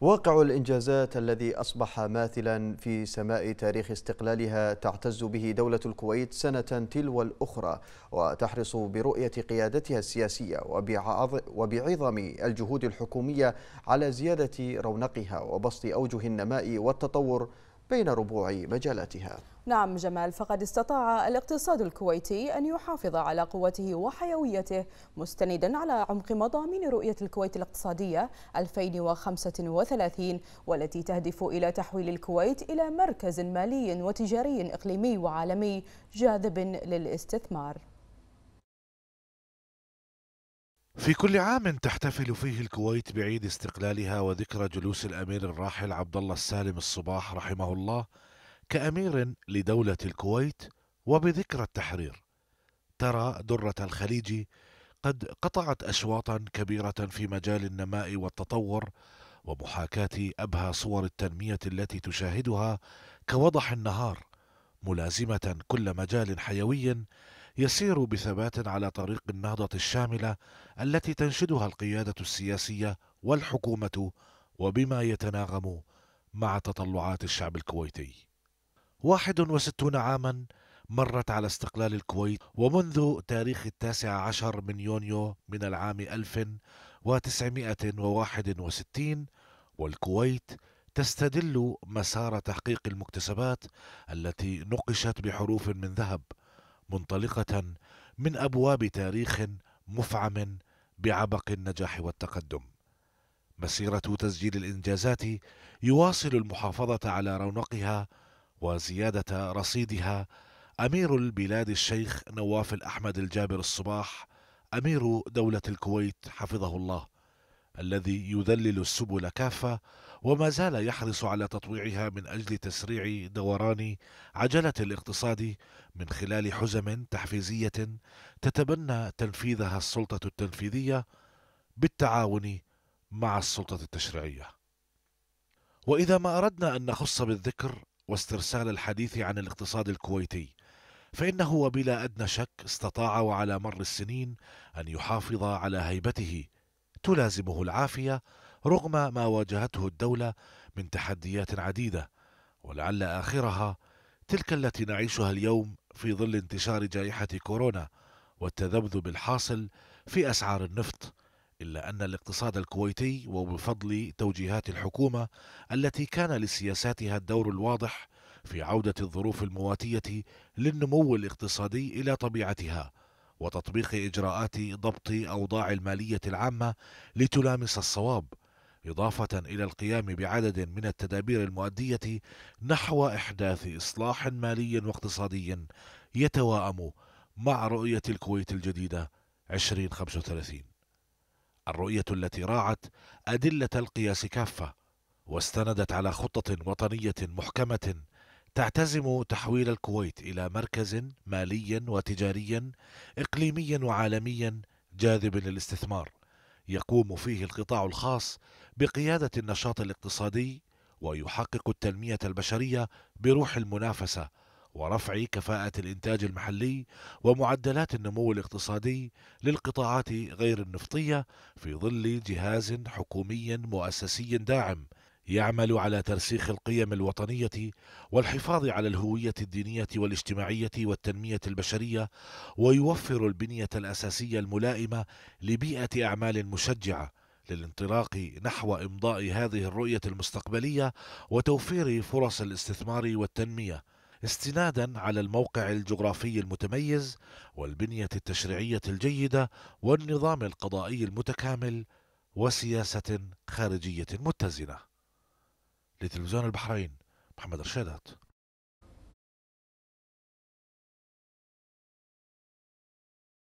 واقع الإنجازات الذي أصبح ماثلا في سماء تاريخ استقلالها تعتز به دولة الكويت سنة تلو الأخرى وتحرص برؤية قيادتها السياسية وبعظم الجهود الحكومية على زيادة رونقها وبسط أوجه النماء والتطور بين ربوع مجالاتها نعم جمال فقد استطاع الاقتصاد الكويتي أن يحافظ على قوته وحيويته مستندا على عمق مضامين رؤية الكويت الاقتصادية 2035 والتي تهدف إلى تحويل الكويت إلى مركز مالي وتجاري إقليمي وعالمي جاذب للاستثمار في كل عام تحتفل فيه الكويت بعيد استقلالها وذكرى جلوس الامير الراحل عبد الله السالم الصباح رحمه الله كأمير لدولة الكويت وبذكرى التحرير ترى درة الخليج قد قطعت أشواطا كبيرة في مجال النماء والتطور ومحاكاة أبهى صور التنمية التي تشاهدها كوضح النهار ملازمة كل مجال حيوي يسير بثبات على طريق النهضة الشاملة التي تنشدها القيادة السياسية والحكومة وبما يتناغم مع تطلعات الشعب الكويتي 61 عاما مرت على استقلال الكويت ومنذ تاريخ التاسع عشر من يونيو من العام 1961 والكويت تستدل مسار تحقيق المكتسبات التي نقشت بحروف من ذهب منطلقة من أبواب تاريخ مفعم بعبق النجاح والتقدم. مسيرة تسجيل الإنجازات يواصل المحافظة على رونقها وزيادة رصيدها أمير البلاد الشيخ نواف الأحمد الجابر الصباح أمير دولة الكويت حفظه الله الذي يذلل السبل كافة وما زال يحرص على تطويعها من أجل تسريع دوران عجلة الاقتصاد من خلال حزم تحفيزية تتبنى تنفيذها السلطة التنفيذية بالتعاون مع السلطة التشريعية. وإذا ما أردنا أن نخص بالذكر واسترسال الحديث عن الاقتصاد الكويتي فانه بلا ادنى شك استطاع وعلى مر السنين ان يحافظ على هيبته تلازمه العافيه رغم ما واجهته الدوله من تحديات عديده ولعل اخرها تلك التي نعيشها اليوم في ظل انتشار جائحه كورونا والتذبذب الحاصل في اسعار النفط إلا أن الاقتصاد الكويتي وبفضل توجيهات الحكومة التي كان لسياساتها الدور الواضح في عودة الظروف المواتية للنمو الاقتصادي إلى طبيعتها وتطبيق إجراءات ضبط أوضاع المالية العامة لتلامس الصواب إضافة إلى القيام بعدد من التدابير المؤدية نحو إحداث إصلاح مالي واقتصادي يتواءم مع رؤية الكويت الجديدة 2035 الرؤية التي راعت أدلة القياس كافة واستندت على خطة وطنية محكمة تعتزم تحويل الكويت إلى مركز مالي وتجاري إقليمي وعالمي جاذب للاستثمار يقوم فيه القطاع الخاص بقيادة النشاط الاقتصادي ويحقق التنمية البشرية بروح المنافسة ورفع كفاءة الإنتاج المحلي ومعدلات النمو الاقتصادي للقطاعات غير النفطية في ظل جهاز حكومي مؤسسي داعم يعمل على ترسيخ القيم الوطنية والحفاظ على الهوية الدينية والاجتماعية والتنمية البشرية ويوفر البنية الأساسية الملائمة لبيئة أعمال مشجعة للانطلاق نحو إمضاء هذه الرؤية المستقبلية وتوفير فرص الاستثمار والتنمية استنادا على الموقع الجغرافي المتميز والبنية التشريعية الجيدة والنظام القضائي المتكامل وسياسة خارجية متزنة لتلفزيون البحرين محمد رشادات